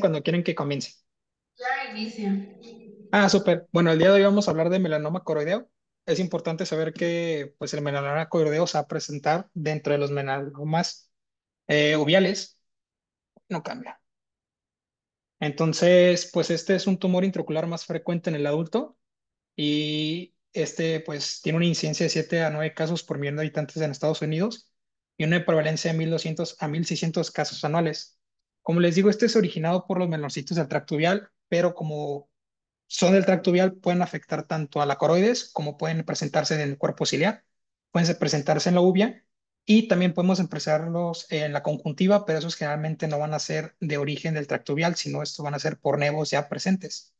cuando quieren que comience? Ya inicia. Ah, súper. Bueno, el día de hoy vamos a hablar de melanoma coroideo. Es importante saber que pues, el melanoma coroideo se va a presentar dentro de los melanomas eh, uviales. No cambia. Entonces, pues este es un tumor intraocular más frecuente en el adulto y este pues tiene una incidencia de 7 a 9 casos por millón de habitantes en Estados Unidos y una prevalencia de 1.200 a 1.600 casos anuales. Como les digo, este es originado por los melanocitos del tracto vial, pero como son del tracto vial, pueden afectar tanto a la coroides como pueden presentarse en el cuerpo ciliar, pueden presentarse en la uvia y también podemos empezarlos en la conjuntiva, pero esos generalmente no van a ser de origen del tracto vial, sino estos van a ser por nevos ya presentes.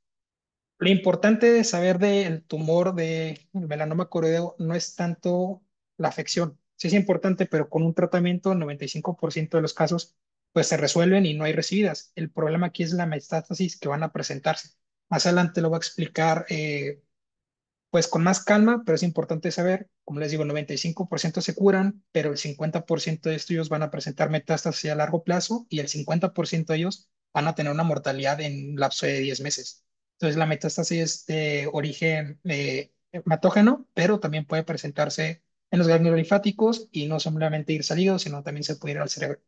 Lo importante de saber del tumor de melanoma coroideo no es tanto la afección. Sí es importante, pero con un tratamiento, el 95% de los casos pues se resuelven y no hay recibidas. El problema aquí es la metástasis que van a presentarse. Más adelante lo voy a explicar eh, pues con más calma, pero es importante saber, como les digo, el 95% se curan, pero el 50% de ellos van a presentar metástasis a largo plazo y el 50% de ellos van a tener una mortalidad en un lapso de 10 meses. Entonces la metástasis es de origen eh, hematógeno, pero también puede presentarse en los ganglios linfáticos y no solamente ir salido, sino también se puede ir al cerebro.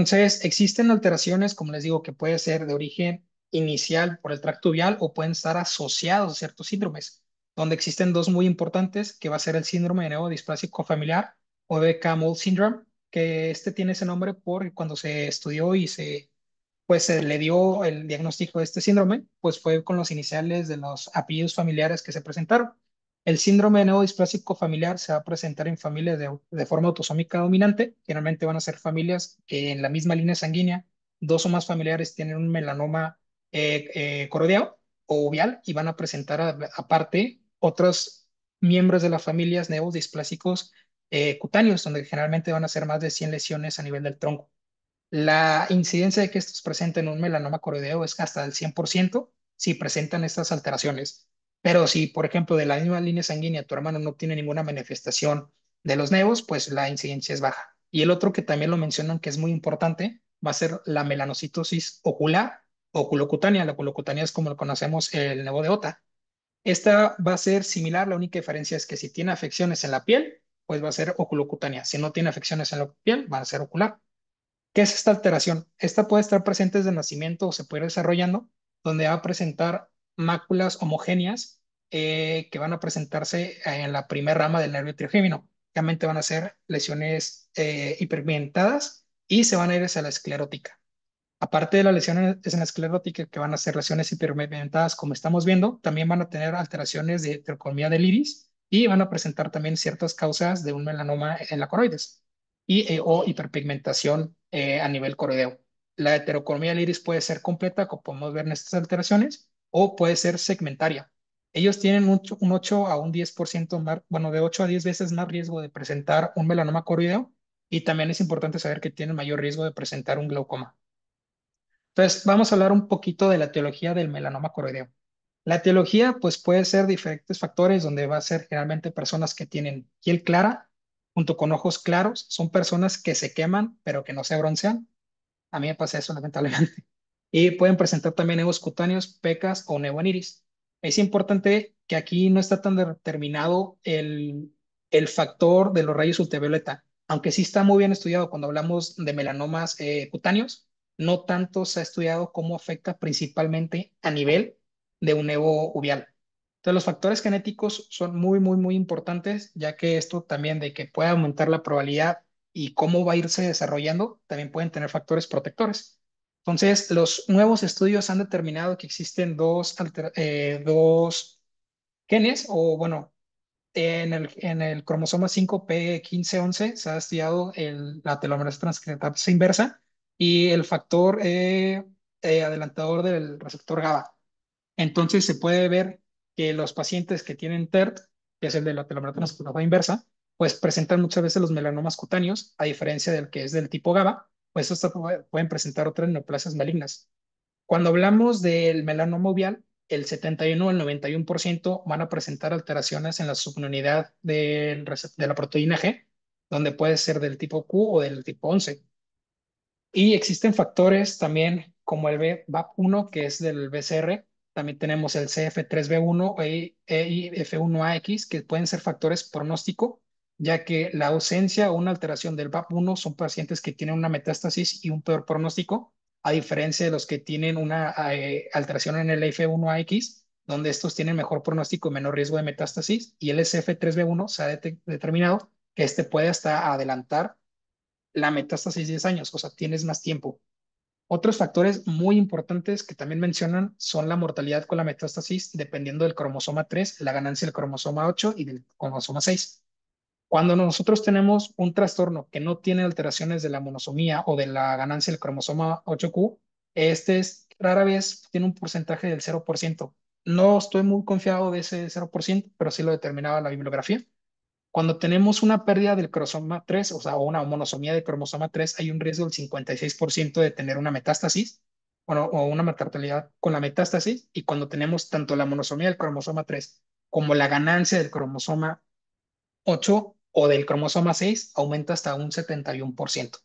Entonces, existen alteraciones, como les digo, que puede ser de origen inicial por el tracto vial o pueden estar asociados a ciertos síndromes, donde existen dos muy importantes, que va a ser el síndrome de neurodisplásico familiar o de Camel Syndrome, que este tiene ese nombre porque cuando se estudió y se pues se le dio el diagnóstico de este síndrome, pues fue con los iniciales de los apellidos familiares que se presentaron. El síndrome de neodisplásico familiar se va a presentar en familias de, forma autosómica dominante. Generalmente van a ser familias que en la misma línea sanguínea, dos o más familiares tienen un melanoma eh, eh o ovial y van a presentar aparte otros miembros de las familias neodisplásicos eh, cutáneos, donde generalmente van a ser más de 100 lesiones a nivel del tronco. La incidencia de que estos presenten un melanoma coroideo es hasta del 100% si presentan estas alteraciones. Pero si, por ejemplo, de la misma línea sanguínea tu hermano no tiene ninguna manifestación de los nevos, pues la incidencia es baja. Y el otro que también lo mencionan que es muy importante va a ser la melanocitosis ocular oculocutánea. La oculocutánea es como lo conocemos el nevo de Ota. Esta va a ser similar, la única diferencia es que si tiene afecciones en la piel, pues va a ser oculocutánea. Si no tiene afecciones en la piel, va a ser ocular. ¿Qué es esta alteración? Esta puede estar presente desde el nacimiento o se puede ir desarrollando, donde va a presentar máculas homogéneas eh, que van a presentarse en la primera rama del nervio trigémino. Realmente van a ser lesiones eh, hiperpigmentadas y se van a ir hacia la esclerótica. Aparte de las lesiones en la esclerótica, que van a ser lesiones hiperpigmentadas, como estamos viendo, también van a tener alteraciones de heterocromía del iris y van a presentar también ciertas causas de un melanoma en la coroides y, eh, o hiperpigmentación eh, a nivel coroideo. La heterocromía del iris puede ser completa, como podemos ver en estas alteraciones, o puede ser segmentaria. Ellos tienen un, 8 a un 10% más, bueno, de 8 a 10 veces más riesgo de presentar un melanoma coroideo y también es importante saber que tienen mayor riesgo de presentar un glaucoma. Entonces, vamos a hablar un poquito de la teología del melanoma coroideo. La teología, pues, puede ser diferentes factores, donde va a ser generalmente personas que tienen piel clara, junto con ojos claros, son personas que se queman, pero que no se broncean. A mí me pasa eso, lamentablemente y pueden presentar también nevos cutáneos, pecas o nevoaniris Es importante que aquí no está tan determinado el, factor de los rayos ultravioleta, aunque sí está muy bien estudiado cuando hablamos de melanomas eh, cutáneos, no tanto se ha estudiado cómo afecta principalmente a nivel de un nevo uvial. Entonces, los factores genéticos son muy, muy, muy importantes, ya que esto también de que pueda aumentar la probabilidad y cómo va a irse desarrollando, también pueden tener factores protectores. Entonces, los nuevos estudios han determinado que existen dos, eh, genes, o bueno, en el, cromosoma 5P1511 se ha estudiado la telomerasa transcriptasa inversa y el factor eh, eh, adelantador del receptor GABA. Entonces, se puede ver que los pacientes que tienen TERT, e que es el de la telomerasa transcriptasa inversa, pues presentan muchas veces los melanomas cutáneos, a diferencia del que es del tipo GABA, pues hasta pueden presentar otras neoplasias malignas. Cuando hablamos del melanoma uveal, el 71 o el 91% van a presentar alteraciones en la subunidad de la proteína G, donde puede ser del tipo Q o del tipo 11. Y existen factores también como el BAP1, que es del BCR, también tenemos el CF3B1 y e, e F1AX, que pueden ser factores pronóstico ya que la ausencia o una alteración del VAP1 son pacientes que tienen una metástasis y un peor pronóstico, a diferencia de los que tienen una eh, alteración en el F1AX, donde estos tienen mejor pronóstico y menor riesgo de metástasis, y el SF3B1 se ha determinado que este puede hasta adelantar la metástasis 10 años, o sea, tienes más tiempo. Otros factores muy importantes que también mencionan son la mortalidad con la metástasis dependiendo del cromosoma 3, la ganancia del cromosoma 8 y del cromosoma 6. Cuando nosotros tenemos un trastorno que no tiene alteraciones de la monosomía o de la ganancia del cromosoma 8Q, este es, rara vez tiene un porcentaje del 0%. No estoy muy confiado de ese 0%, pero sí lo determinaba la bibliografía. Cuando tenemos una pérdida del cromosoma 3, o sea, una monosomía del cromosoma 3, hay un riesgo del 56% de tener una metástasis o una mortalidad con la metástasis. Y cuando tenemos tanto la monosomía del cromosoma 3 como la ganancia del cromosoma 8, o del cromosoma 6 aumenta hasta un 71%.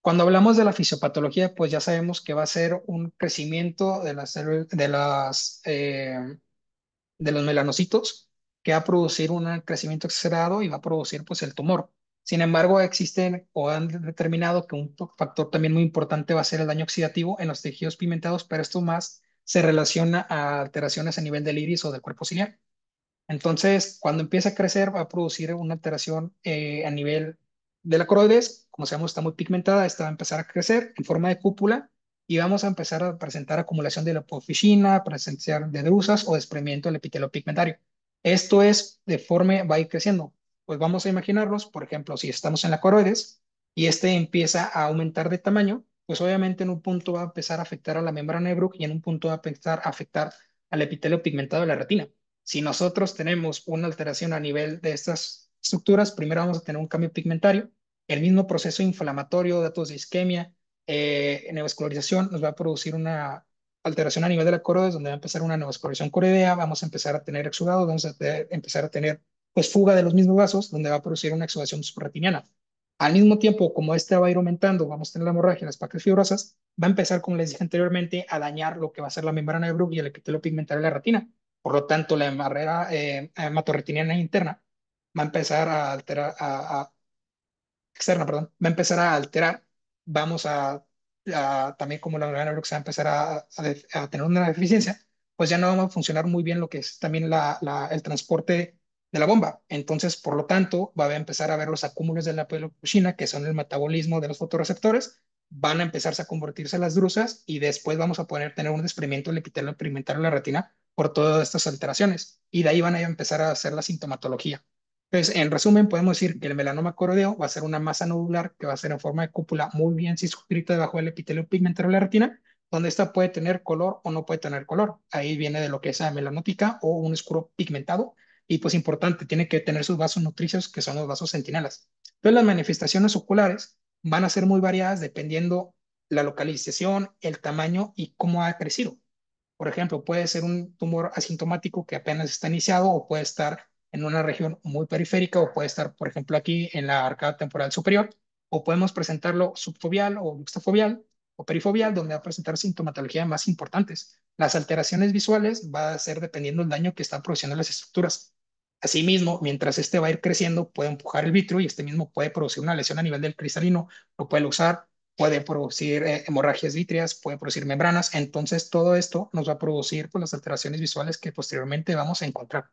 Cuando hablamos de la fisiopatología, pues ya sabemos que va a ser un crecimiento de las, de eh, de los melanocitos que va a producir un crecimiento exagerado y va a producir pues el tumor. Sin embargo, existen o han determinado que un factor también muy importante va a ser el daño oxidativo en los tejidos pigmentados, pero esto más se relaciona a alteraciones a nivel del iris o del cuerpo ciliar. Entonces, cuando empieza a crecer, va a producir una alteración eh, a nivel de la coroides. Como sabemos, está muy pigmentada, esta va a empezar a crecer en forma de cúpula y vamos a empezar a presentar acumulación de la apofisina, presenciar de drusas o desprendimiento del epitelio pigmentario. Esto es de forma, va a ir creciendo. Pues vamos a imaginarnos, por ejemplo, si estamos en la coroides y este empieza a aumentar de tamaño, pues obviamente en un punto va a empezar a afectar a la membrana de Bruch y en un punto va a empezar a afectar al epitelio pigmentado de la retina. Si nosotros tenemos una alteración a nivel de estas estructuras, primero vamos a tener un cambio pigmentario, el mismo proceso inflamatorio, datos de isquemia, eh, neovascularización, nos va a producir una alteración a nivel de la coroides, donde va a empezar una neovascularización coroidea, vamos a empezar a tener exudados, vamos a empezar a tener pues fuga de los mismos vasos, donde va a producir una exudación subretiniana. Al mismo tiempo, como este va a ir aumentando, vamos a tener la hemorragia, las placas fibrosas, va a empezar, como les dije anteriormente, a dañar lo que va a ser la membrana de y el epitelio pigmentario de la retina. Por lo tanto, la barrera eh, hematorretiniana interna va a empezar a alterar, a, externa, perdón, va a empezar a alterar. Vamos a, también como la neurona va a empezar a, tener una deficiencia, pues ya no va a funcionar muy bien lo que es también la, el transporte de la bomba. Entonces, por lo tanto, va a empezar a ver los acúmulos de la peloxina, que son el metabolismo de los fotorreceptores, van a empezarse a convertirse las drusas y después vamos a poder tener un desprendimiento del epitelio pigmentario de la retina por todas estas alteraciones y de ahí van a empezar a hacer la sintomatología. Entonces, en resumen, podemos decir que el melanoma corodeo va a ser una masa nodular que va a ser en forma de cúpula muy bien circunscrita debajo del epitelio pigmentario de la retina, donde esta puede tener color o no puede tener color. Ahí viene de lo que es la melanótica o un escuro pigmentado. Y pues importante, tiene que tener sus vasos nutricios, que son los vasos centinelas. Entonces, las manifestaciones oculares van a ser muy variadas dependiendo la localización, el tamaño y cómo ha crecido. Por ejemplo, puede ser un tumor asintomático que apenas está iniciado o puede estar en una región muy periférica o puede estar, por ejemplo, aquí en la arcada temporal superior o podemos presentarlo subfobial o juxtafobial o perifobial, donde va a presentar sintomatología más importantes. Las alteraciones visuales van a ser dependiendo del daño que están produciendo las estructuras. Asimismo, mientras este va a ir creciendo, puede empujar el vitrio y este mismo puede producir una lesión a nivel del cristalino, lo puede usar, puede producir eh, hemorragias vítreas, puede producir membranas. Entonces, todo esto nos va a producir pues, las alteraciones visuales que posteriormente vamos a encontrar.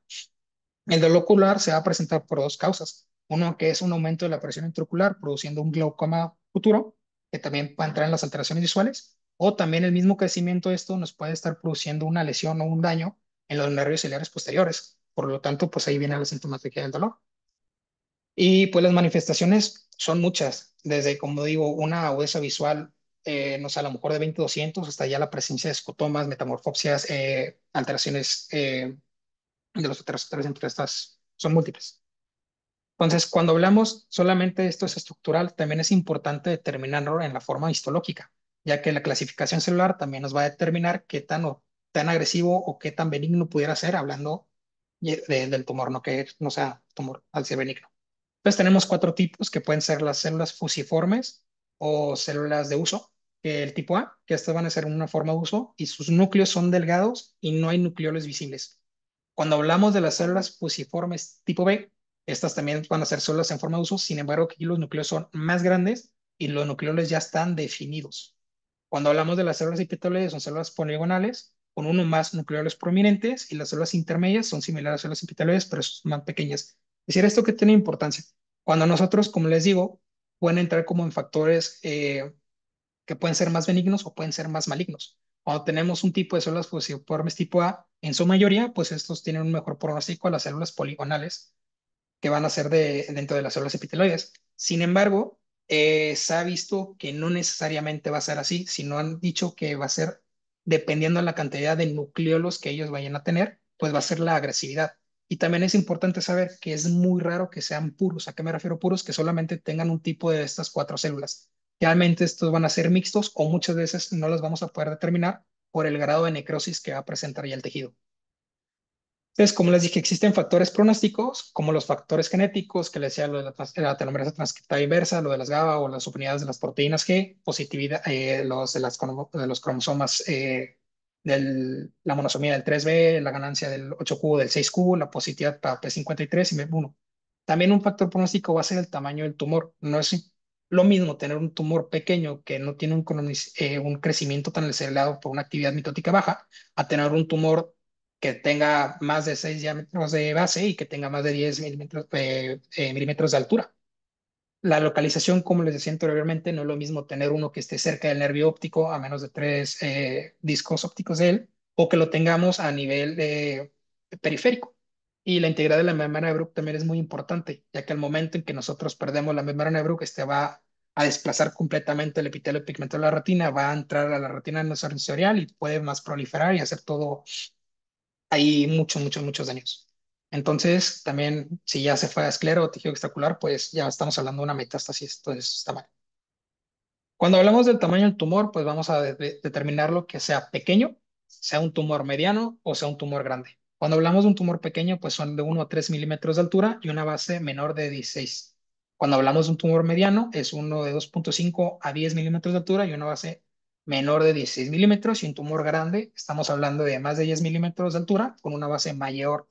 El dolor ocular se va a presentar por dos causas. Uno que es un aumento de la presión intraocular, produciendo un glaucoma futuro, que también va a entrar en las alteraciones visuales. O también el mismo crecimiento de esto nos puede estar produciendo una lesión o un daño en los nervios ciliares posteriores. Por lo tanto, pues ahí viene la sintomatología del dolor. Y pues las manifestaciones son muchas, desde, como digo, una agudeza visual, eh, no sé, a lo mejor de 20 200, hasta ya la presencia de escotomas, metamorfopsias, eh, alteraciones eh, de los otros tres entre estas, son múltiples. Entonces, cuando hablamos solamente esto es estructural, también es importante determinarlo en la forma histológica, ya que la clasificación celular también nos va a determinar qué tan, o, tan agresivo o qué tan benigno pudiera ser, hablando del tumor, no que no sea tumor al benigno. Entonces tenemos cuatro tipos que pueden ser las células fusiformes o células de uso. El tipo A, que estas van a ser una forma de uso y sus núcleos son delgados y no hay nucleoles visibles. Cuando hablamos de las células fusiformes tipo B, estas también van a ser células en forma de uso, sin embargo aquí los núcleos son más grandes y los nucleoles ya están definidos. Cuando hablamos de las células epiteliales, son células poligonales con uno más nucleolos prominentes y las células intermedias son similares a células epiteloides, pero son más pequeñas. Es decir, esto que tiene importancia. Cuando nosotros, como les digo, pueden entrar como en factores eh, que pueden ser más benignos o pueden ser más malignos. Cuando tenemos un tipo de células fusiformes tipo A, en su mayoría, pues estos tienen un mejor pronóstico a las células poligonales que van a ser de, dentro de las células epiteloides. Sin embargo, eh, se ha visto que no necesariamente va a ser así, Si no han dicho que va a ser dependiendo de la cantidad de nucleolos que ellos vayan a tener, pues va a ser la agresividad. Y también es importante saber que es muy raro que sean puros. ¿A qué me refiero puros? Que solamente tengan un tipo de estas cuatro células. Realmente estos van a ser mixtos o muchas veces no los vamos a poder determinar por el grado de necrosis que va a presentar ya el tejido. Entonces, como les dije, existen factores pronósticos, como los factores genéticos, que les decía lo de la, telomerasa inversa, lo de las GABA o las subunidades de las proteínas G, positividad, eh, los, de, los cromosomas eh, de la monosomía del 3B, la ganancia del 8Q, del 6Q, la positividad para P53 y m 1 También un factor pronóstico va a ser el tamaño del tumor. No es lo mismo tener un tumor pequeño que no tiene un, eh, un crecimiento tan acelerado por una actividad mitótica baja a tener un tumor que tenga más de 6 diámetros de base y que tenga más de 10 eh, milímetros, de altura. La localización, como les decía anteriormente, no es lo mismo tener uno que esté cerca del nervio óptico a menos de tres eh, discos ópticos de él o que lo tengamos a nivel periférico. Y la integridad de la membrana de Brook también es muy importante, ya que al momento en que nosotros perdemos la membrana de Brook, este va a desplazar completamente el epitelio pigmento de la retina, va a entrar a la retina sensorial y puede más proliferar y hacer todo hay muchos, muchos, muchos daños. Entonces, también, si ya se fue a esclero o tejido extracular, pues ya estamos hablando de una metástasis, entonces está mal. Cuando hablamos del tamaño del tumor, pues vamos a determinarlo determinar que sea pequeño, sea un tumor mediano o sea un tumor grande. Cuando hablamos de un tumor pequeño, pues son de 1 a 3 milímetros de altura y una base menor de 16. Cuando hablamos de un tumor mediano, es uno de 2.5 a 10 milímetros de altura y una base menor de 16 milímetros y un tumor grande, estamos hablando de más de 10 milímetros de altura con una base mayor,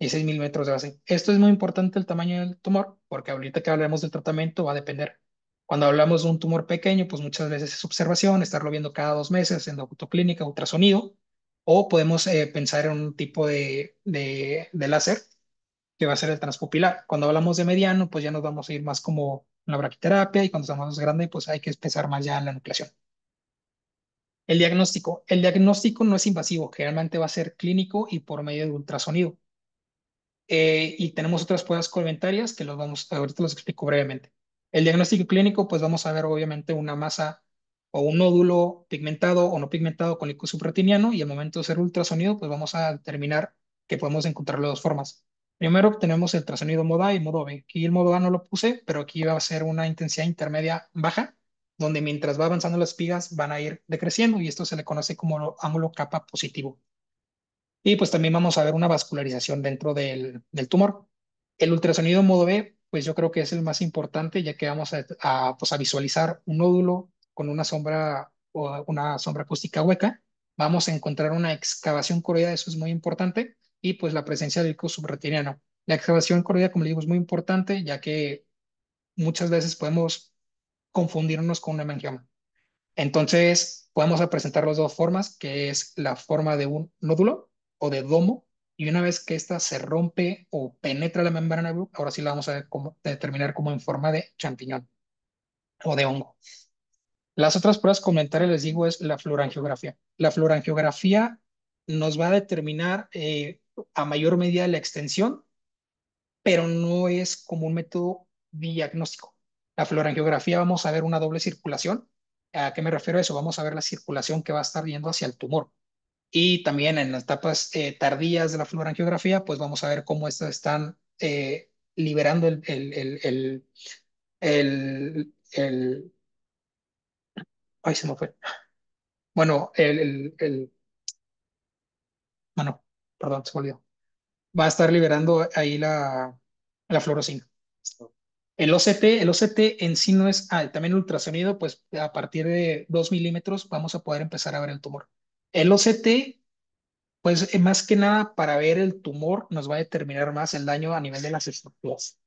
16 milímetros de base. Esto es muy importante el tamaño del tumor, porque ahorita que hablemos del tratamiento va a depender. Cuando hablamos de un tumor pequeño, pues muchas veces es observación, estarlo viendo cada dos meses, la autoclínica, ultrasonido, o podemos eh, pensar en un tipo de, de, láser que va a ser el transpupilar. Cuando hablamos de mediano, pues ya nos vamos a ir más como la braquiterapia y cuando estamos más grande, pues hay que empezar más ya en la nucleación. El diagnóstico. El diagnóstico no es invasivo, generalmente va a ser clínico y por medio de ultrasonido. Eh, y tenemos otras pruebas complementarias que los vamos, ahorita los explico brevemente. El diagnóstico clínico, pues vamos a ver obviamente una masa o un nódulo pigmentado o no pigmentado con líquido y al momento de hacer ultrasonido, pues vamos a determinar que podemos encontrarlo de dos formas. Primero tenemos el ultrasonido modo A y modo B. Aquí el modo A no lo puse, pero aquí va a ser una intensidad intermedia baja donde mientras va avanzando las pigas van a ir decreciendo y esto se le conoce como ángulo capa positivo. Y pues también vamos a ver una vascularización dentro del, tumor. El ultrasonido modo B, pues yo creo que es el más importante ya que vamos a, pues visualizar un nódulo con una sombra o una sombra acústica hueca. Vamos a encontrar una excavación coroidea, eso es muy importante, y pues la presencia del subretiniano. La excavación coroidea, como le digo, es muy importante ya que muchas veces podemos confundirnos con una hemangioma. Entonces, podemos presentar las dos formas, que es la forma de un nódulo o de domo, y una vez que ésta se rompe o penetra la membrana, ahora sí la vamos a determinar como en forma de champiñón o de hongo. Las otras pruebas comentarias, les digo, es la florangiografía. La florangiografía nos va a determinar eh, a mayor medida la extensión, pero no es como un método diagnóstico. La florangiografía vamos a ver una doble circulación. ¿A qué me refiero a eso? Vamos a ver la circulación que va a estar yendo hacia el tumor. Y también en las etapas eh, tardías de la florangiografía, pues vamos a ver cómo estas están eh, liberando el, el, el, el, Ay, se me fue. Bueno, el... Bueno, perdón, se olvidó. Va a estar liberando ahí la, la el OCT, el OCT en sí no es, ah, también el ultrasonido, pues a partir de 2 milímetros vamos a poder empezar a ver el tumor. El OCT, pues eh, más que nada para ver el tumor nos va a determinar más el daño a nivel de las estructuras.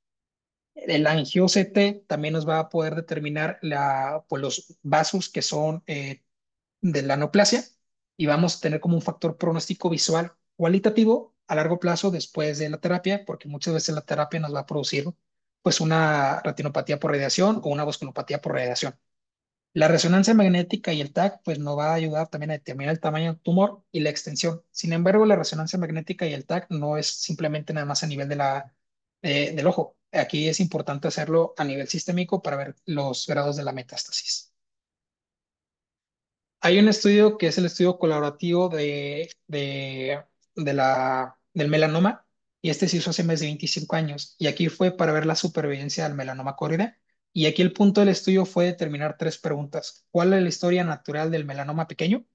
El angioct también nos va a poder determinar la, pues, los vasos que son eh, de la anoplasia y vamos a tener como un factor pronóstico visual cualitativo a largo plazo después de la terapia, porque muchas veces la terapia nos va a producir pues una retinopatía por radiación o una vasculopatía por radiación. La resonancia magnética y el TAC pues nos va a ayudar también a determinar el tamaño del tumor y la extensión. Sin embargo, la resonancia magnética y el TAC no es simplemente nada más a nivel de la, eh, del ojo. Aquí es importante hacerlo a nivel sistémico para ver los grados de la metástasis. Hay un estudio que es el estudio colaborativo de, de la, del melanoma y este se hizo hace más de 25 años, y aquí fue para ver la supervivencia del melanoma córida, y aquí el punto del estudio fue determinar tres preguntas. ¿Cuál es la historia natural del melanoma pequeño?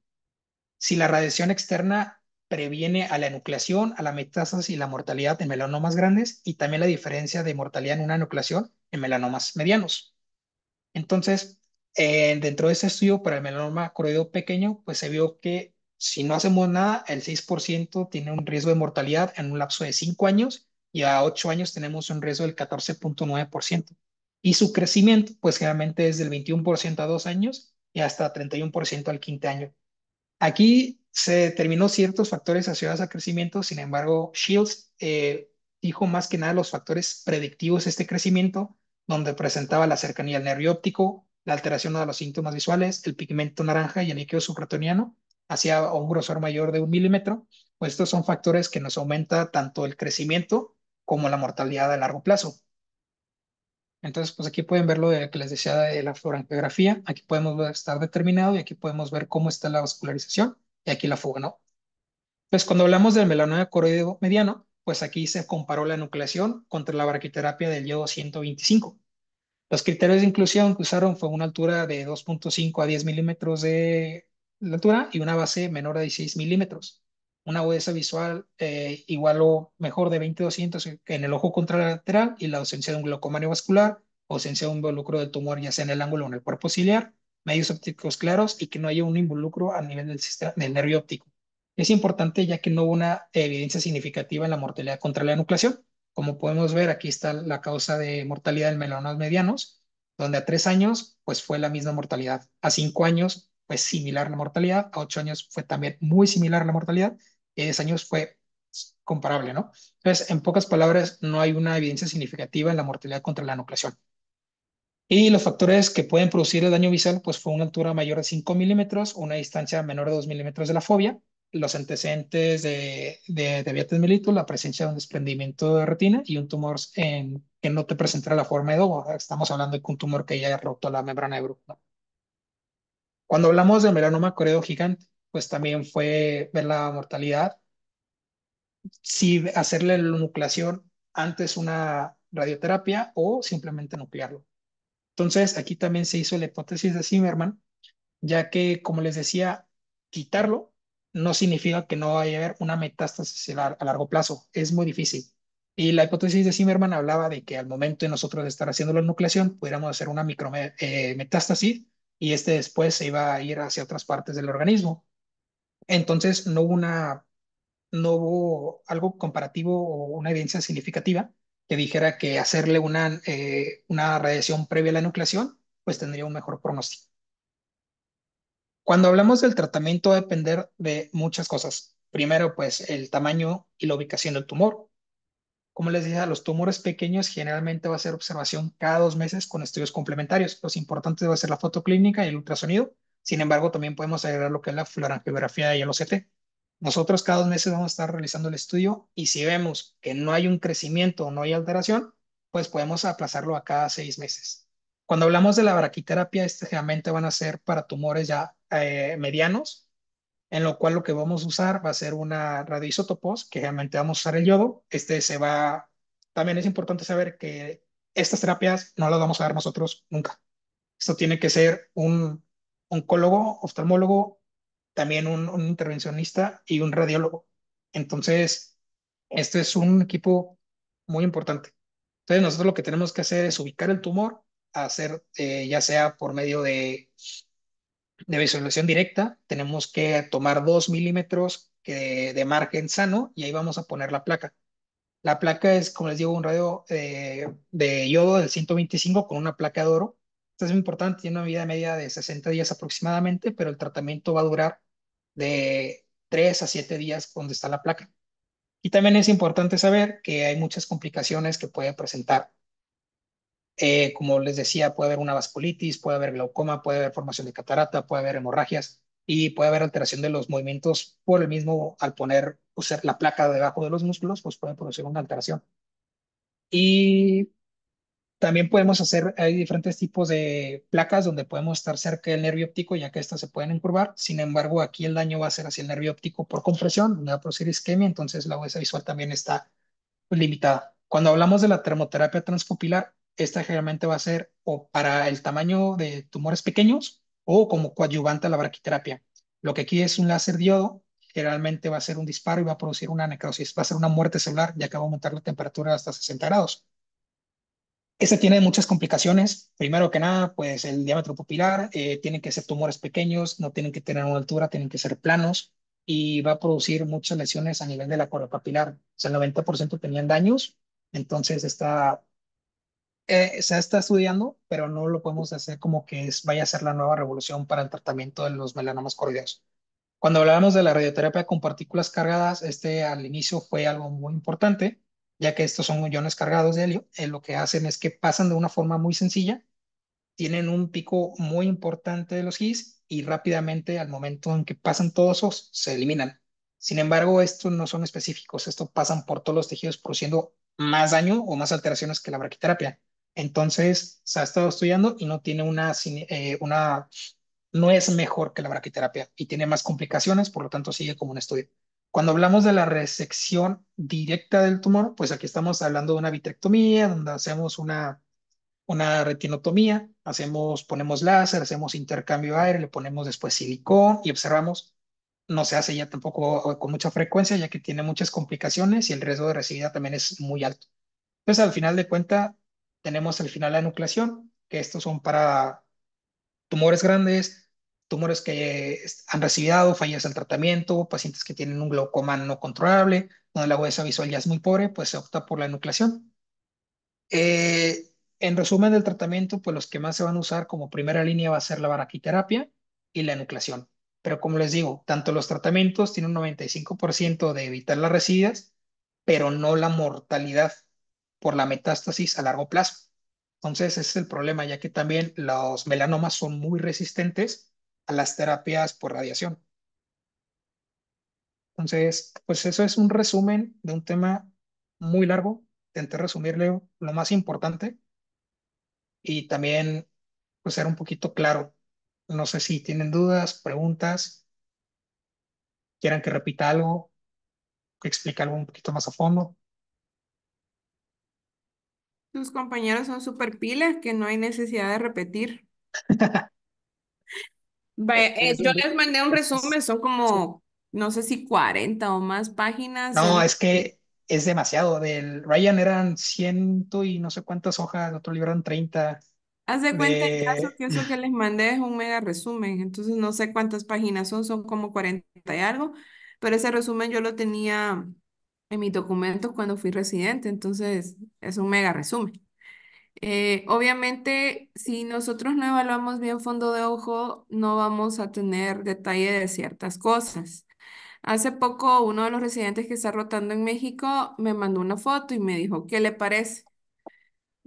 Si la radiación externa previene a la enucleación, a la metástasis y la mortalidad en melanomas grandes, y también la diferencia de mortalidad en una enucleación en melanomas medianos. Entonces, eh, dentro de ese estudio para el melanoma coroideo pequeño, pues se vio que si no hacemos nada, el 6% tiene un riesgo de mortalidad en un lapso de 5 años y a 8 años tenemos un riesgo del 14.9%. Y su crecimiento, pues generalmente es del 21% a 2 años y hasta 31% al quinto año. Aquí se determinó ciertos factores asociados al crecimiento, sin embargo, Shields eh, dijo más que nada los factores predictivos de este crecimiento, donde presentaba la cercanía al nervio óptico, la alteración de los síntomas visuales, el pigmento naranja y el líquido supractoniano, hacia un grosor mayor de un milímetro, pues estos son factores que nos aumenta tanto el crecimiento como la mortalidad a largo plazo. Entonces, pues aquí pueden ver lo que les decía de la floranqueografía aquí podemos estar determinado y aquí podemos ver cómo está la vascularización y aquí la fuga, ¿no? Pues cuando hablamos del melanoma coroideo mediano, pues aquí se comparó la nucleación contra la barquiterapia del yodo 125. Los criterios de inclusión que usaron fue una altura de 2.5 a 10 milímetros de la y una base menor de 16 milímetros. Una agudeza visual eh, igual o mejor de 20-200 en el ojo contralateral y la ausencia de un glaucoma neovascular, ausencia de un involucro del tumor ya sea en el ángulo o en el cuerpo ciliar, medios ópticos claros y que no haya un involucro a nivel del, sistema, del nervio óptico. Es importante ya que no hubo una evidencia significativa en la mortalidad contra la nucleación. Como podemos ver, aquí está la causa de mortalidad en melanomas medianos, donde a tres años pues fue la misma mortalidad. A cinco años fue pues, similar la mortalidad, a 8 años fue también muy similar la mortalidad, y 10 años fue comparable, ¿no? Entonces, en pocas palabras, no hay una evidencia significativa en la mortalidad contra la nucleación. Y los factores que pueden producir el daño visual, pues fue una altura mayor de 5 milímetros, una distancia menor de 2 milímetros de la fobia, los antecedentes de, de, diabetes mellitus, la presencia de un desprendimiento de retina y un tumor en, que no te presentará la forma de doble, Estamos hablando de un tumor que ya ha roto la membrana de Bruch, ¿no? Cuando hablamos de melanoma coreo gigante, pues también fue ver la mortalidad. Si hacerle la nucleación antes una radioterapia o simplemente nuclearlo. Entonces, aquí también se hizo la hipótesis de Zimmerman, ya que, como les decía, quitarlo no significa que no vaya a haber una metástasis a largo plazo. Es muy difícil. Y la hipótesis de Zimmerman hablaba de que al momento de nosotros estar haciendo la nucleación, pudiéramos hacer una micrometástasis eh, y este después se iba a ir hacia otras partes del organismo. Entonces no hubo, una, no hubo algo comparativo o una evidencia significativa que dijera que hacerle una, eh, una radiación previa a la nucleación pues tendría un mejor pronóstico. Cuando hablamos del tratamiento va a depender de muchas cosas. Primero, pues el tamaño y la ubicación del tumor. Como les dije, a los tumores pequeños generalmente va a ser observación cada dos meses con estudios complementarios. Los importantes va a ser la fotoclínica y el ultrasonido. Sin embargo, también podemos agregar lo que es la fluorangiografía y el OCT. Nosotros cada dos meses vamos a estar realizando el estudio y si vemos que no hay un crecimiento o no hay alteración, pues podemos aplazarlo a cada seis meses. Cuando hablamos de la braquiterapia, este generalmente van a ser para tumores ya eh, medianos, en lo cual lo que vamos a usar va a ser una radioisótopos, que realmente vamos a usar el yodo. Este se va, también es importante saber que estas terapias no las vamos a dar nosotros nunca. Esto tiene que ser un oncólogo, oftalmólogo, también un, intervencionista y un radiólogo. Entonces, este es un equipo muy importante. Entonces, nosotros lo que tenemos que hacer es ubicar el tumor, hacer eh, ya sea por medio de de visualización directa, tenemos que tomar 2 milímetros de, de, margen sano y ahí vamos a poner la placa. La placa es, como les digo, un radio eh, de yodo del 125 con una placa de oro. Esto es muy importante, tiene una vida media de 60 días aproximadamente, pero el tratamiento va a durar de 3 a 7 días donde está la placa. Y también es importante saber que hay muchas complicaciones que puede presentar eh, como les decía, puede haber una vasculitis, puede haber glaucoma, puede haber formación de catarata, puede haber hemorragias y puede haber alteración de los movimientos por el mismo, al poner o la placa debajo de los músculos, pues puede producir una alteración. Y también podemos hacer, hay diferentes tipos de placas donde podemos estar cerca del nervio óptico, ya que estas se pueden encurvar, Sin embargo, aquí el daño va a ser hacia el nervio óptico por compresión, a producir isquemia, entonces la huesa visual también está limitada. Cuando hablamos de la termoterapia transpupilar, esta generalmente va a ser o para el tamaño de tumores pequeños o como coadyuvante a la braquiterapia. Lo que aquí es un láser diodo, generalmente va a ser un disparo y va a producir una necrosis, va a ser una muerte celular, ya que va a aumentar la temperatura hasta 60 grados. Este tiene muchas complicaciones. Primero que nada, pues el diámetro pupilar, eh, tienen que ser tumores pequeños, no tienen que tener una altura, tienen que ser planos y va a producir muchas lesiones a nivel de la corona papilar. O sea, el 90% tenían daños, entonces esta eh, se está estudiando, pero no lo podemos hacer como que vaya a ser la nueva revolución para el tratamiento de los melanomas coroideos. Cuando hablábamos de la radioterapia con partículas cargadas, este al inicio fue algo muy importante, ya que estos son iones cargados de helio. Eh, lo que hacen es que pasan de una forma muy sencilla, tienen un pico muy importante de los gis y rápidamente, al momento en que pasan todos esos, se eliminan. Sin embargo, estos no son específicos, estos pasan por todos los tejidos produciendo más daño o más alteraciones que la braquiterapia. Entonces, se ha estado estudiando y no tiene una, eh, una, no es mejor que la braquiterapia y tiene más complicaciones, por lo tanto sigue como un estudio. Cuando hablamos de la resección directa del tumor, pues aquí estamos hablando de una vitrectomía, donde hacemos una, una retinotomía, hacemos, ponemos láser, hacemos intercambio de aire, le ponemos después silicón y observamos, no se hace ya tampoco con mucha frecuencia, ya que tiene muchas complicaciones y el riesgo de recidiva también es muy alto. Entonces, al final de cuentas, tenemos al final la nucleación, que estos son para tumores grandes, tumores que eh, han recibido fallas al tratamiento, pacientes que tienen un glaucoma no controlable, donde la huesa visual ya es muy pobre, pues se opta por la nucleación. Eh, en resumen del tratamiento, pues los que más se van a usar como primera línea va a ser la baraquiterapia y la nucleación. Pero como les digo, tanto los tratamientos tienen un 95% de evitar las residuas, pero no la mortalidad por la metástasis a largo plazo. Entonces, ese es el problema, ya que también los melanomas son muy resistentes a las terapias por radiación. Entonces, pues eso es un resumen de un tema muy largo. Intenté resumirle lo más importante y también pues ser un poquito claro. No sé si tienen dudas, preguntas, quieran que repita algo, que explique algo un poquito más a fondo. Tus compañeros son súper pilas que no hay necesidad de repetir. Eh, yo les mandé un resumen, son como, no sé si 40 o más páginas. No, es que es demasiado. Del Ryan eran ciento y no sé cuántas hojas, otro libro eran 30. Haz cuenta caso que eso que les mandé es un mega resumen, entonces no sé cuántas páginas son, son como 40 y algo, pero ese resumen yo lo tenía en mi documentos cuando fui residente, entonces es un mega resumen. Eh, obviamente, si nosotros no evaluamos bien fondo de ojo, no vamos a tener detalle de ciertas cosas. Hace poco uno de los residentes que está rotando en México me mandó una foto y me dijo, ¿qué le parece?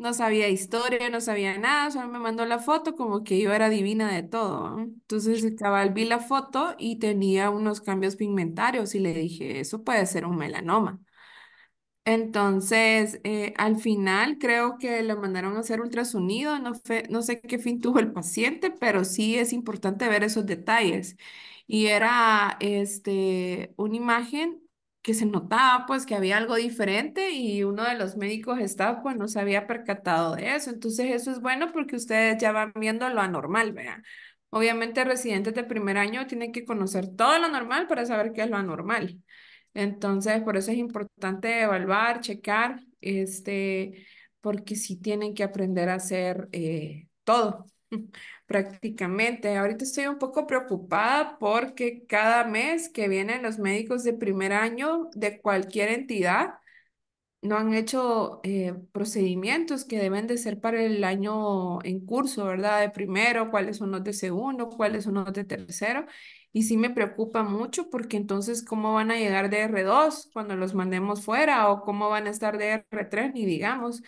No sabía historia, no sabía nada, solo me mandó la foto como que yo era divina de todo. Entonces, cabal, vi la foto y tenía unos cambios pigmentarios y le dije, eso puede ser un melanoma. Entonces, eh, al final creo que lo mandaron a hacer ultrasonido, no, no sé qué fin tuvo el paciente, pero sí es importante ver esos detalles. Y era este, una imagen que se notaba pues que había algo diferente y uno de los médicos estaba pues no se había percatado de eso. Entonces eso es bueno porque ustedes ya van viendo lo anormal, vean Obviamente residentes de primer año tienen que conocer todo lo normal para saber qué es lo anormal. Entonces por eso es importante evaluar, checar, este, porque sí tienen que aprender a hacer eh, todo. prácticamente. Ahorita estoy un poco preocupada porque cada mes que vienen los médicos de primer año de cualquier entidad no han hecho eh, procedimientos que deben de ser para el año en curso, ¿verdad? De primero, cuáles son los de segundo, cuáles son los de tercero. Y sí me preocupa mucho porque entonces, ¿cómo van a llegar de R2 cuando los mandemos fuera o cómo van a estar de R3, ni digamos?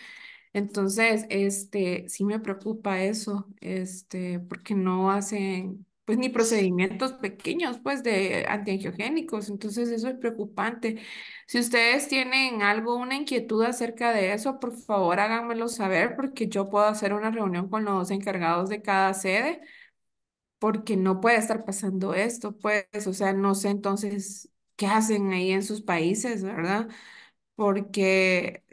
Entonces, este, sí me preocupa eso, este, porque no hacen, pues, ni procedimientos pequeños, pues, de antiangiogénicos. Entonces, eso es preocupante. Si ustedes tienen algo, una inquietud acerca de eso, por favor, háganmelo saber, porque yo puedo hacer una reunión con los encargados de cada sede porque no puede estar pasando esto, pues, o sea, no sé entonces qué hacen ahí en sus países, ¿verdad? Porque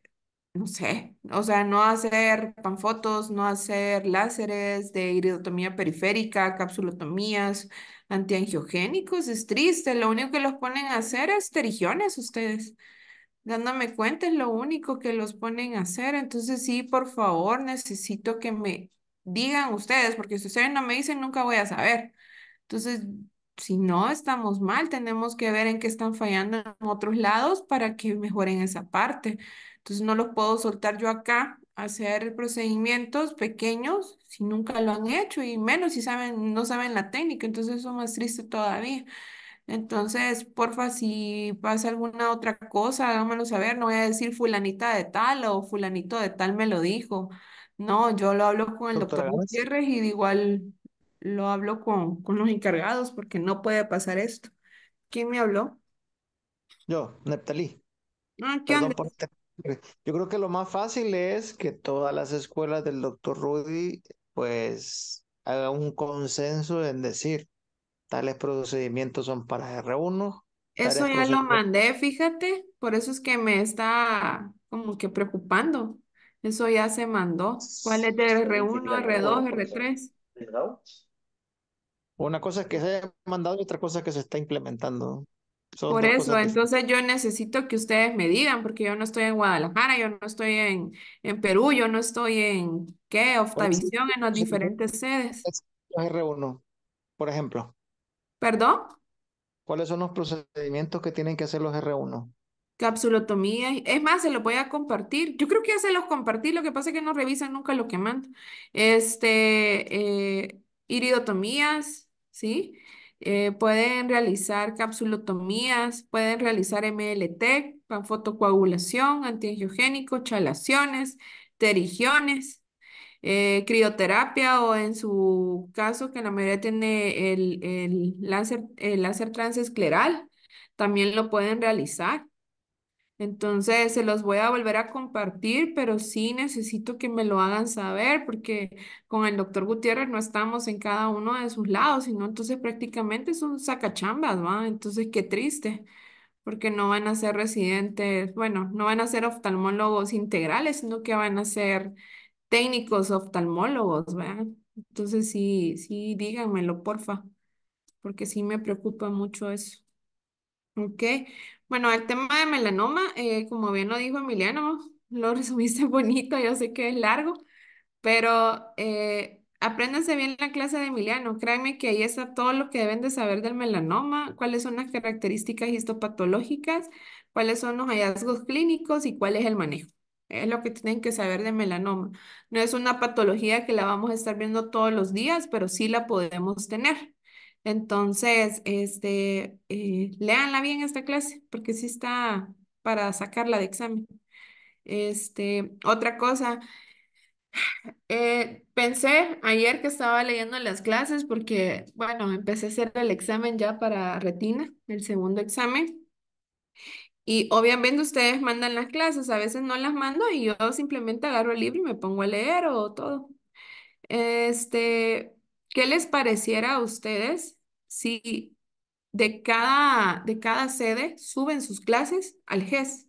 no sé, o sea, no hacer panfotos, no hacer láseres de iridotomía periférica, capsulotomías, antiangiogénicos, es triste, lo único que los ponen a hacer es terigiones ustedes. Dándome cuenta es lo único que los ponen a hacer, entonces sí, por favor, necesito que me digan ustedes, porque si ustedes no me dicen, nunca voy a saber. Entonces, si no, estamos mal, tenemos que ver en qué están fallando en otros lados para que mejoren esa parte. Entonces no los puedo soltar yo acá hacer procedimientos pequeños si nunca lo han hecho y menos si saben, no saben la técnica, entonces eso es más triste todavía. Entonces, porfa, si pasa alguna otra cosa, háganmelo saber, no voy a decir fulanita de tal o fulanito de tal me lo dijo. No, yo lo hablo con el doctor Gutiérrez y de igual lo hablo con, con los encargados porque no puede pasar esto. ¿Quién me habló? Yo, Neptalí. Ah, ¿qué Yo creo que lo más fácil es que todas las escuelas del doctor Rudy pues haga un consenso en decir tales procedimientos son para R1. Eso ya lo mandé, fíjate, por eso es que me está como que preocupando. Eso ya se mandó. ¿Cuál es de R1, R2, R3? Una cosa es que se ha mandado y otra cosa es que se está implementando. Por eso, entonces yo necesito que ustedes me digan, porque yo no estoy en Guadalajara, yo no estoy en, en Perú, yo no estoy en qué, Oftavisión, en las diferentes sedes. R1, por ejemplo. ¿Perdón? ¿Cuáles son los procedimientos que tienen que hacer los R1? capsulotomía. Es más, se los voy a compartir. Yo creo que ya se los compartí, lo que pasa es que no revisan nunca lo que mando. Este, eh, iridotomías, ¿sí? Eh, pueden realizar capsulotomías, pueden realizar MLT, panfotocoagulación, antiangiogénico, chalaciones, terigiones, eh, crioterapia o en su caso, que la mayoría tiene el, láser, el láser transescleral, también lo pueden realizar. Entonces, se los voy a volver a compartir, pero sí necesito que me lo hagan saber porque con el doctor Gutiérrez no estamos en cada uno de sus lados, sino entonces prácticamente son sacachambas, ¿va? Entonces, qué triste, porque no van a ser residentes, bueno, no van a ser oftalmólogos integrales, sino que van a ser técnicos oftalmólogos, ¿va? Entonces, sí, sí, díganmelo, porfa, porque sí me preocupa mucho eso. Ok, bueno, el tema de melanoma, eh, como bien lo dijo Emiliano, lo resumiste bonito, yo sé que es largo, pero eh, apréndanse bien la clase de Emiliano. Créanme que ahí está todo lo que deben de saber del melanoma, cuáles son las características histopatológicas, cuáles son los hallazgos clínicos y cuál es el manejo. Es lo que tienen que saber de melanoma. No es una patología que la vamos a estar viendo todos los días, pero sí la podemos tener. Entonces, este, eh, léanla bien esta clase, porque sí está para sacarla de examen. Este, otra cosa, eh, pensé ayer que estaba leyendo las clases porque, bueno, empecé a hacer el examen ya para retina, el segundo examen. Y obviamente ustedes mandan las clases, a veces no las mando y yo simplemente agarro el libro y me pongo a leer o todo. Este, ¿Qué les pareciera a ustedes si de cada, de cada sede suben sus clases al GES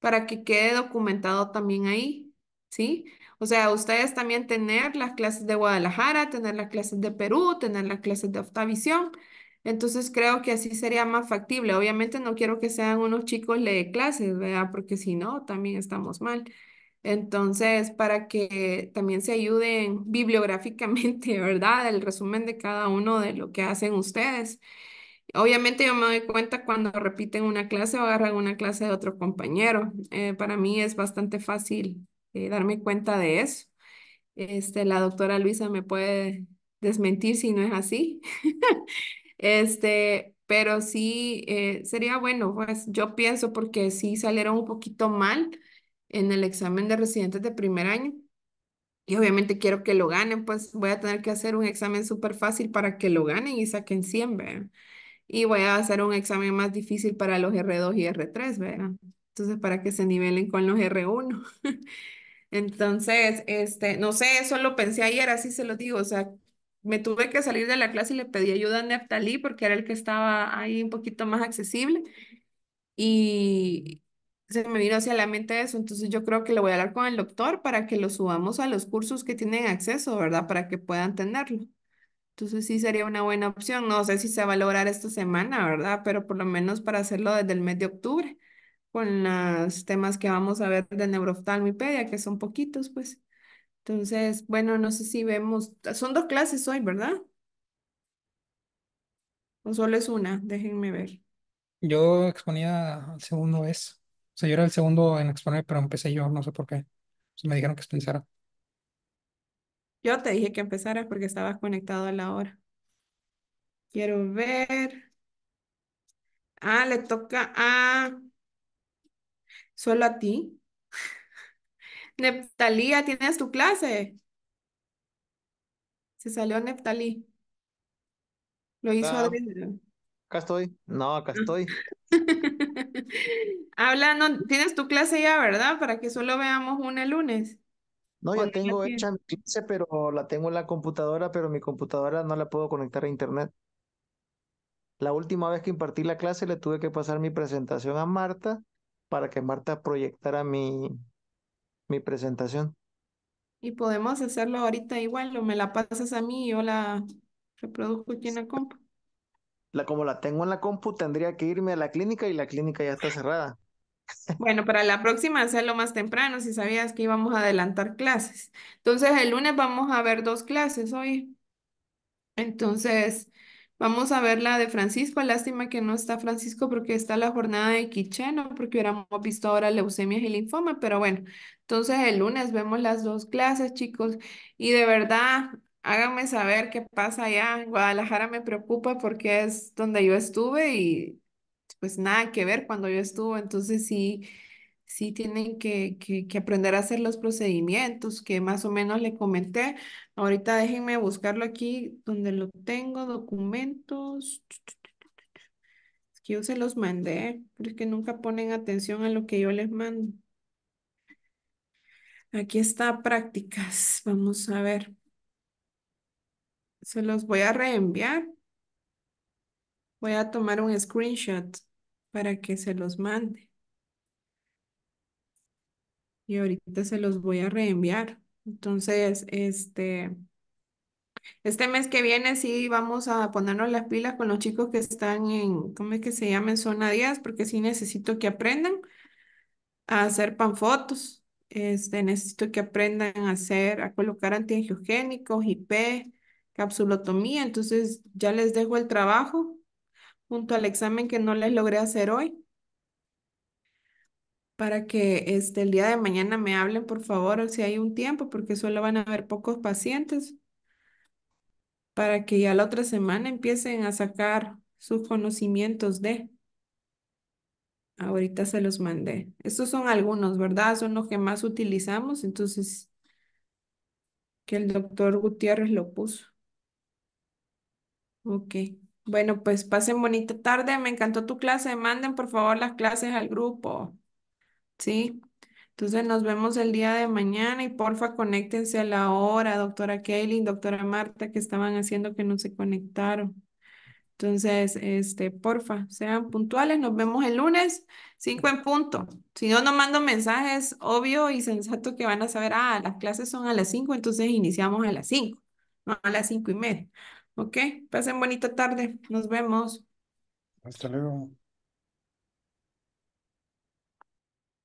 para que quede documentado también ahí? ¿Sí? O sea, ustedes también tener las clases de Guadalajara, tener las clases de Perú, tener las clases de Octavisión. Entonces creo que así sería más factible. Obviamente no quiero que sean unos chicos de clases, ¿verdad? Porque si no, también estamos mal. Entonces, para que también se ayuden bibliográficamente, ¿verdad? El resumen de cada uno de lo que hacen ustedes. Obviamente yo me doy cuenta cuando repiten una clase o agarran una clase de otro compañero. Eh, para mí es bastante fácil eh, darme cuenta de eso. Este, la doctora Luisa me puede desmentir si no es así. este, pero sí eh, sería bueno, pues yo pienso porque sí salieron un poquito mal en el examen de residentes de primer año. Y obviamente quiero que lo ganen, pues voy a tener que hacer un examen súper fácil para que lo ganen y saquen 100, ¿verdad? Y voy a hacer un examen más difícil para los R2 y R3, ¿verdad? Entonces, para que se nivelen con los R1. Entonces, este, no sé, eso lo pensé ayer, así se lo digo, o sea, me tuve que salir de la clase y le pedí ayuda a Neftalí porque era el que estaba ahí un poquito más accesible. Y, se me vino hacia la mente eso, entonces yo creo que lo voy a hablar con el doctor para que lo subamos a los cursos que tienen acceso, ¿verdad? Para que puedan tenerlo. Entonces sí sería una buena opción, no sé si se va a lograr esta semana, ¿verdad? Pero por lo menos para hacerlo desde el mes de octubre, con los temas que vamos a ver de neuroftalmipedia, que son poquitos, pues. Entonces, bueno, no sé si vemos, son dos clases hoy, ¿verdad? ¿O solo es una? Déjenme ver. Yo exponía segundo es sea, yo era el segundo en exponer, pero empecé yo, no sé por qué. me dijeron que pensara. Yo te dije que empezaras porque estabas conectado a la hora. Quiero ver. Ah, le toca a... Solo a ti. Neptalía, ¿tienes tu clase? Se salió Neptalí. Lo hizo Acá estoy. No, acá estoy. Hablando, tienes tu clase ya, ¿verdad? Para que solo veamos una el lunes. No, ya tengo hecha mi clase, pero la tengo en la computadora, pero mi computadora no la puedo conectar a internet. La última vez que impartí la clase le tuve que pasar mi presentación a Marta para que Marta proyectara mi, mi presentación. Y podemos hacerlo ahorita igual, o me la pasas a mí y yo la reproduzco aquí en la compu como la tengo en la compu, tendría que irme a la clínica y la clínica ya está cerrada. Bueno, para la próxima sea lo más temprano, si sabías que íbamos a adelantar clases. Entonces, el lunes vamos a ver dos clases hoy. Entonces, vamos a ver la de Francisco. Lástima que no está Francisco porque está la jornada de Quicheno, porque hubiéramos visto ahora leucemia y linfoma, pero bueno. Entonces, el lunes vemos las dos clases, chicos. Y de verdad, Háganme saber qué pasa allá. en Guadalajara me preocupa porque es donde yo estuve y pues nada que ver cuando yo estuve. Entonces sí, sí tienen que, que, que, aprender a hacer los procedimientos que más o menos le comenté. Ahorita déjenme buscarlo aquí donde lo tengo, documentos. Es que yo se los mandé, pero es que nunca ponen atención a lo que yo les mando. Aquí está prácticas. Vamos a ver. Se los voy a reenviar. Voy a tomar un screenshot para que se los mande. Y ahorita se los voy a reenviar. Entonces, este, este mes que viene sí vamos a ponernos las pilas con los chicos que están en, ¿cómo es que se llama? En zona 10, porque sí necesito que aprendan a hacer panfotos. Este, necesito que aprendan a hacer, a colocar antiangiogénicos, IP, capsulotomía. Entonces ya les dejo el trabajo junto al examen que no les logré hacer hoy para que este, el día de mañana me hablen, por favor, si hay un tiempo, porque solo van a haber pocos pacientes, para que ya la otra semana empiecen a sacar sus conocimientos de. Ahorita se los mandé. Estos son algunos, ¿verdad? Son los que más utilizamos, entonces que el doctor Gutiérrez lo puso. Ok. Bueno, pues pasen bonita tarde. Me encantó tu clase. Manden por favor las clases al grupo. Sí. Entonces nos vemos el día de mañana y porfa conéctense a la hora, doctora Kaylin, doctora Marta, que estaban haciendo que no se conectaron. Entonces, este, porfa, sean puntuales. Nos vemos el lunes, cinco en punto. Si no, no mando mensajes obvio y sensato que van a saber, ah, las clases son a las 5, entonces iniciamos a las 5, no a las cinco y media. Ok, pasen bonita tarde. Nos vemos. Hasta luego.